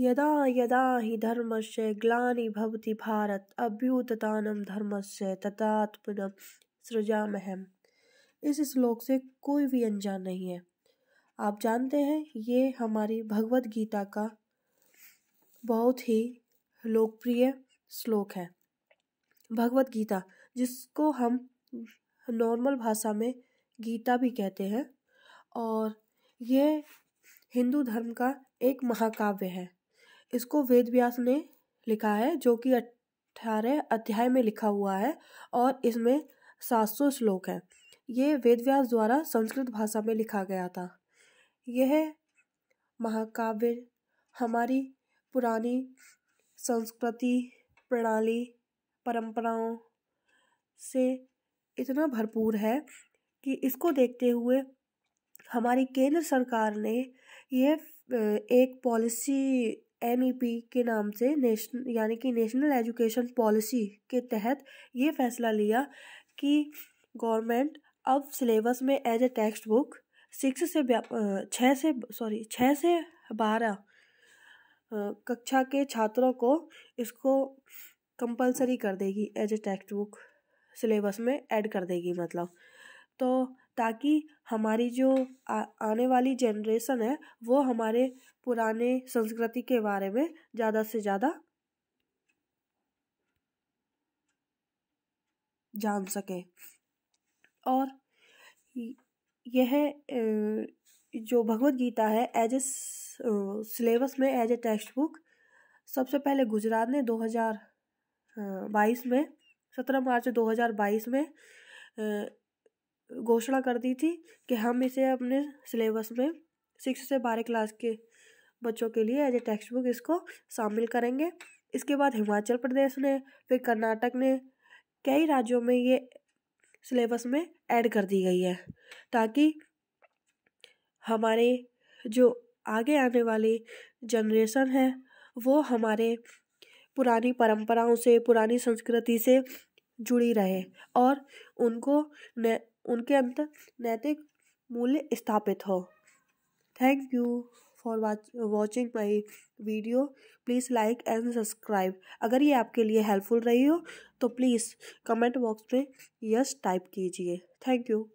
यदा यदा हि से ग्लानिर्भवति भारत अभ्युत्थानं धर्मस्य सृजा महम इस श्लोक से कोई भी अनजान नहीं है आप जानते हैं ये हमारी भगवत गीता का बहुत ही लोकप्रिय श्लोक है भगवत गीता जिसको हम नॉर्मल भाषा में गीता भी कहते हैं और यह हिंदू धर्म का एक महाकाव्य है इसको वेद व्यास ने लिखा है जो कि अठारह अध्याय में लिखा हुआ है और इसमें सात सौ श्लोक हैं ये वेद व्यास द्वारा संस्कृत भाषा में लिखा गया था यह महाकाव्य हमारी पुरानी संस्कृति प्रणाली परंपराओं से इतना भरपूर है कि इसको देखते हुए हमारी केंद्र सरकार ने यह एक पॉलिसी एन के नाम से नेशन यानी कि नेशनल एजुकेशन पॉलिसी के तहत ये फैसला लिया कि गवर्नमेंट अब सिलेबस में as a text book six से छः से सॉरी छः से बारह कक्षा के छात्रों को इसको कंपलसरी कर देगी as a text book syllabus में ऐड कर देगी मतलब तो ताकि हमारी जो आ, आने वाली जनरेशन है वो हमारे पुराने संस्कृति के बारे में ज़्यादा से ज़्यादा जान सके और यह जो भगवत गीता है एज ए सिलेबस में एज ए टेक्स्ट बुक सबसे पहले गुजरात ने 2022 में 17 मार्च 2022 में घोषणा कर दी थी कि हम इसे अपने सिलेबस में सिक्स से बारह क्लास के बच्चों के लिए एज ए टेक्स्ट बुक इसको शामिल करेंगे इसके बाद हिमाचल प्रदेश ने फिर कर्नाटक ने कई राज्यों में ये सिलेबस में ऐड कर दी गई है ताकि हमारे जो आगे आने वाली जनरेशन है वो हमारे पुरानी परंपराओं से पुरानी संस्कृति से जुड़ी रहे और उनको उनके अंदर नैतिक मूल्य स्थापित हो thank you for watching my video please like and subscribe अगर ये आपके लिए हेल्पफुल रही हो तो प्लीज़ कमेंट बॉक्स में यस टाइप कीजिए थैंक यू